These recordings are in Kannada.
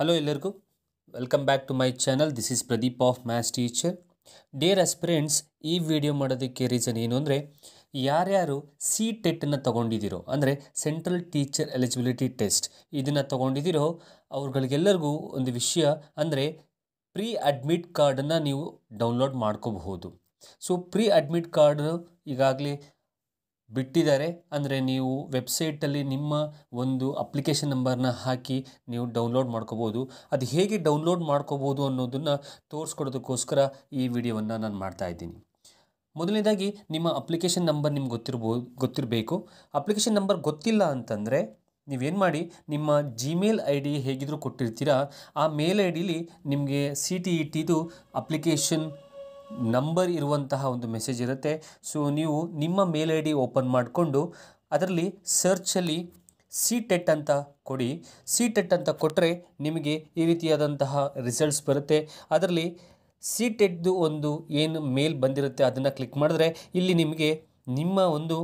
ಹಲೋ ಎಲ್ಲರಿಗೂ welcome back to my channel this is Pradeep of maths teacher dear aspirants ಈ ವಿಡಿಯೋ ಮಾಡೋದಕ್ಕೆ ರೀಸನ್ ಏನು ಅಂದರೆ ಯಾರ್ಯಾರು ಸಿ ಟೆಟ್ಟನ್ನು ತೊಗೊಂಡಿದ್ದೀರೋ ಅಂದರೆ ಸೆಂಟ್ರಲ್ ಟೀಚರ್ ಎಲಿಜಿಬಿಲಿಟಿ ಟೆಸ್ಟ್ ಇದನ್ನು ತೊಗೊಂಡಿದ್ದೀರೋ ಅವ್ರುಗಳಿಗೆಲ್ಲರಿಗೂ ಒಂದು ವಿಷಯ ಅಂದರೆ ಪ್ರೀ ಅಡ್ಮಿಟ್ ಕಾರ್ಡನ್ನು ನೀವು ಡೌನ್ಲೋಡ್ ಮಾಡ್ಕೋಬಹುದು ಸೊ ಪ್ರೀ ಅಡ್ಮಿಟ್ ಕಾರ್ಡ್ ಈಗಾಗಲೇ ಬಿಟ್ಟಿದ್ದಾರೆ ಅಂದರೆ ನೀವು ವೆಬ್ಸೈಟಲ್ಲಿ ನಿಮ್ಮ ಒಂದು ಅಪ್ಲಿಕೇಶನ್ ನಂಬರ್ನ ಹಾಕಿ ನೀವು ಡೌನ್ಲೋಡ್ ಮಾಡ್ಕೋಬೋದು ಅದು ಹೇಗೆ ಡೌನ್ಲೋಡ್ ಮಾಡ್ಕೋಬೋದು ಅನ್ನೋದನ್ನು ತೋರಿಸ್ಕೊಡೋದಕ್ಕೋಸ್ಕರ ಈ ವಿಡಿಯೋವನ್ನು ನಾನು ಮಾಡ್ತಾ ಇದ್ದೀನಿ ಮೊದಲನೇದಾಗಿ ನಿಮ್ಮ ಅಪ್ಲಿಕೇಶನ್ ನಂಬರ್ ನಿಮ್ಗೆ ಗೊತ್ತಿರ್ಬೋ ಗೊತ್ತಿರಬೇಕು ಅಪ್ಲಿಕೇಶನ್ ನಂಬರ್ ಗೊತ್ತಿಲ್ಲ ಅಂತಂದರೆ ನೀವೇನು ಮಾಡಿ ನಿಮ್ಮ ಜಿಮೇಲ್ ಐ ಡಿ ಹೇಗಿದ್ರು ಕೊಟ್ಟಿರ್ತೀರಾ ಆ ಮೇಲ್ ಐ ಡಿಲಿ ನಿಮಗೆ ಸಿ ಟಿ ಇ e ಟಿದು ಅಪ್ಲಿಕೇಶನ್ ನಂಬರ್ ಇರುವಂತಹ ಒಂದು ಮೆಸೇಜ್ ಇರುತ್ತೆ ಸೊ ನೀವು ನಿಮ್ಮ ಮೇಲ್ ಐ ಡಿ ಓಪನ್ ಮಾಡಿಕೊಂಡು ಅದರಲ್ಲಿ ಸರ್ಚಲ್ಲಿ ಸಿ ಟೆಟ್ ಅಂತ ಕೊಡಿ ಸಿ ಟೆಟ್ e ಅಂತ ಕೊಟ್ಟರೆ ನಿಮಗೆ ಈ ರೀತಿಯಾದಂತಹ ರಿಸಲ್ಟ್ಸ್ ಬರುತ್ತೆ ಅದರಲ್ಲಿ ಸಿ ಟೆಟ್ದು e ಒಂದು ಏನು ಮೇಲ್ ಬಂದಿರುತ್ತೆ ಅದನ್ನು ಕ್ಲಿಕ್ ಮಾಡಿದ್ರೆ ಇಲ್ಲಿ ನಿಮಗೆ ನಿಮ್ಮ ಒಂದು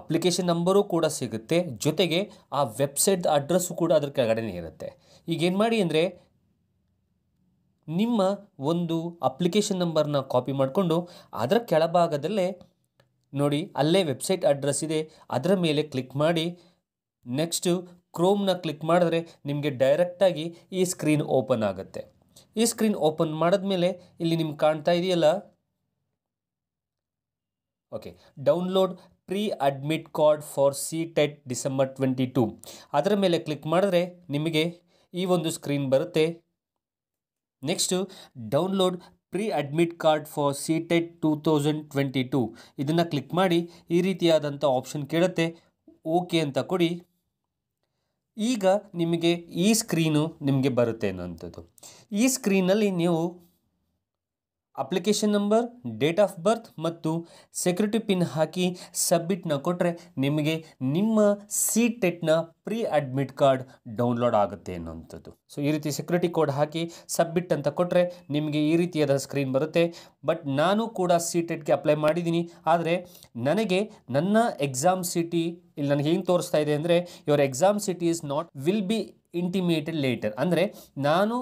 ಅಪ್ಲಿಕೇಶನ್ ನಂಬರೂ ಕೂಡ ಸಿಗುತ್ತೆ ಜೊತೆಗೆ ಆ ವೆಬ್ಸೈಟ್ ಅಡ್ರೆಸ್ಸು ಕೂಡ ಅದ್ರ ಕೆಳಗಡೆನೇ ಇರುತ್ತೆ ಈಗೇನು ಮಾಡಿ ಅಂದರೆ ನಿಮ್ಮ ಒಂದು ಅಪ್ಲಿಕೇಶನ್ ನಂಬರ್ನ ಕಾಪಿ ಮಾಡಿಕೊಂಡು ಅದರ ಕೆಳಭಾಗದಲ್ಲೇ ನೋಡಿ ಅಲ್ಲೇ ವೆಬ್ಸೈಟ್ ಅಡ್ರೆಸ್ ಇದೆ ಅದರ ಮೇಲೆ ಕ್ಲಿಕ್ ಮಾಡಿ ನೆಕ್ಸ್ಟು ಕ್ರೋಮ್ನ ಕ್ಲಿಕ್ ಮಾಡಿದ್ರೆ ನಿಮಗೆ ಡೈರೆಕ್ಟಾಗಿ ಈ ಸ್ಕ್ರೀನ್ ಓಪನ್ ಆಗುತ್ತೆ ಈ ಸ್ಕ್ರೀನ್ ಓಪನ್ ಮಾಡಿದ್ಮೇಲೆ ಇಲ್ಲಿ ನಿಮ್ಗೆ ಕಾಣ್ತಾ ಇದೆಯಲ್ಲ okay download pre admit card for C TET December twenty two ಅದರ ಮೇಲೆ ಕ್ಲಿಕ್ ಮಾಡಿದ್ರೆ ನಿಮಗೆ ಈ ಒಂದು ಸ್ಕ್ರೀನ್ ಬರುತ್ತೆ next download pre admit card for C TET two thousand twenty two ಇದನ್ನು ಕ್ಲಿಕ್ ಮಾಡಿ ಈ ರೀತಿಯಾದಂಥ ಆಪ್ಷನ್ ಕೇಳುತ್ತೆ ಓಕೆ ಅಂತ ಕೊಡಿ ಈಗ ನಿಮಗೆ ಈ ಸ್ಕ್ರೀನು ನಿಮಗೆ ಬರುತ್ತೆ ಅನ್ನೋಂಥದ್ದು ಈ ಸ್ಕ್ರೀನಲ್ಲಿ ನೀವು application number date of birth ಮತ್ತು ಸೆಕ್ಯೂರಿಟಿ ಪಿನ್ ಹಾಕಿ ಸಬ್ಮಿಟ್ನ ಕೊಟ್ಟರೆ ನಿಮಗೆ ನಿಮ್ಮ ಸಿ ಟೆಟ್ನ e pre admit card download ಆಗುತ್ತೆ ಅನ್ನೋಂಥದ್ದು ಸೊ ಈ ರೀತಿ ಸೆಕ್ಯೂರಿಟಿ ಕೋಡ್ ಹಾಕಿ ಸಬ್ಮಿಟ್ ಅಂತ ಕೊಟ್ಟರೆ ನಿಮಗೆ ಈ ರೀತಿಯಾದ ಸ್ಕ್ರೀನ್ ಬರುತ್ತೆ ಬಟ್ ನಾನು ಕೂಡ ಸಿ ಟೆಟ್ಗೆ e ಅಪ್ಲೈ ಮಾಡಿದ್ದೀನಿ ಆದರೆ ನನಗೆ ನನ್ನ ಎಕ್ಸಾಮ್ ಸಿಟಿ e, ಇಲ್ಲಿ ನನಗೆ ಹೆಂಗೆ ತೋರಿಸ್ತಾ ಇದೆ ಅಂದರೆ your exam city is not will be intimated later ಅಂದರೆ ನಾನು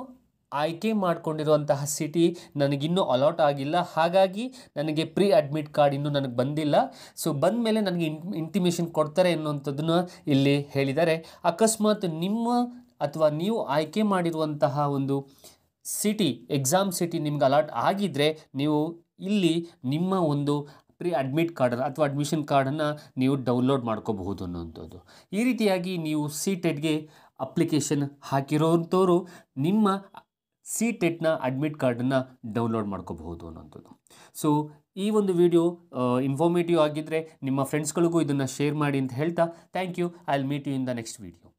ಆಯ್ಕೆ ಮಾಡಿಕೊಂಡಿರುವಂತಹ ಸಿಟಿ ನನಗಿನ್ನೂ ಅಲಾಟ್ ಆಗಿಲ್ಲ ಹಾಗಾಗಿ ನನಗೆ ಪ್ರೀ ಅಡ್ಮಿಟ್ ಕಾರ್ಡ್ ಇನ್ನೂ ನನಗೆ ಬಂದಿಲ್ಲ ಸೊ ಬಂದ ಮೇಲೆ ನನಗೆ ಇಂಟಿಮೇಷನ್ ಕೊಡ್ತಾರೆ ಅನ್ನುವಂಥದ್ದನ್ನು ಇಲ್ಲಿ ಹೇಳಿದ್ದಾರೆ ಅಕಸ್ಮಾತ್ ನಿಮ್ಮ ಅಥವಾ ನೀವು ಆಯ್ಕೆ ಮಾಡಿರುವಂತಹ ಒಂದು ಸಿಟಿ ಎಕ್ಸಾಮ್ ಸಿಟಿ ನಿಮ್ಗೆ ಅಲಾಟ್ ಆಗಿದ್ದರೆ ನೀವು ಇಲ್ಲಿ ನಿಮ್ಮ ಒಂದು ಪ್ರೀ ಅಡ್ಮಿಟ್ ಕಾರ್ಡ್ ಅಥವಾ ಅಡ್ಮಿಷನ್ ಕಾರ್ಡನ್ನು ನೀವು ಡೌನ್ಲೋಡ್ ಮಾಡ್ಕೋಬಹುದು ಅನ್ನುವಂಥದ್ದು ಈ ರೀತಿಯಾಗಿ ನೀವು ಸಿ ಟೆಟ್ಗೆ ಅಪ್ಲಿಕೇಶನ್ ಹಾಕಿರೋಂಥವ್ರು ನಿಮ್ಮ ಸಿ ಟೆಟ್ನ ಅಡ್ಮಿಟ್ ಕಾರ್ಡನ್ನು ಡೌನ್ಲೋಡ್ ಮಾಡ್ಕೋಬಹುದು ಅನ್ನೋಂಥದ್ದು ಸೊ ಈ ಒಂದು ವಿಡಿಯೋ ಇನ್ಫಾರ್ಮೇಟಿವ್ ಆಗಿದ್ದರೆ ನಿಮ್ಮ ಫ್ರೆಂಡ್ಸ್ಗಳಿಗೂ ಇದನ್ನು ಶೇರ್ ಮಾಡಿ ಅಂತ ಹೇಳ್ತಾ thank you I will meet you in the next video